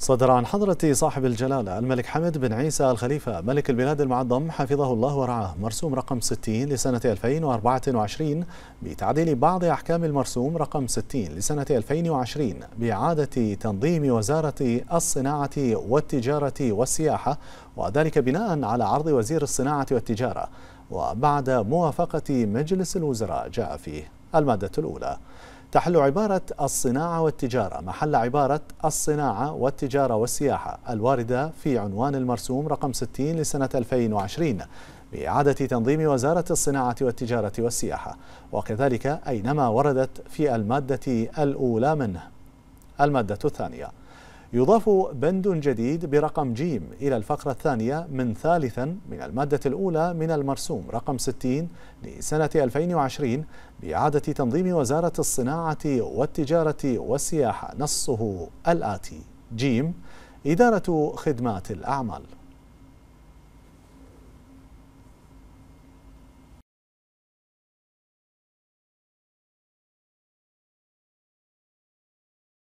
صدر عن حضرة صاحب الجلالة الملك حمد بن عيسى الخليفة ملك البلاد المعظم حفظه الله ورعاه مرسوم رقم 60 لسنة 2024 بتعديل بعض أحكام المرسوم رقم 60 لسنة 2020 بإعادة تنظيم وزارة الصناعة والتجارة والسياحة وذلك بناء على عرض وزير الصناعة والتجارة وبعد موافقة مجلس الوزراء جاء فيه المادة الأولى تحل عبارة الصناعة والتجارة محل عبارة الصناعة والتجارة والسياحة الواردة في عنوان المرسوم رقم 60 لسنة 2020 بإعادة تنظيم وزارة الصناعة والتجارة والسياحة وكذلك أينما وردت في المادة الأولى منه المادة الثانية يضاف بند جديد برقم جيم إلى الفقرة الثانية من ثالثا من المادة الأولى من المرسوم رقم 60 لسنة 2020 بإعادة تنظيم وزارة الصناعة والتجارة والسياحة نصه الآتي جيم إدارة خدمات الأعمال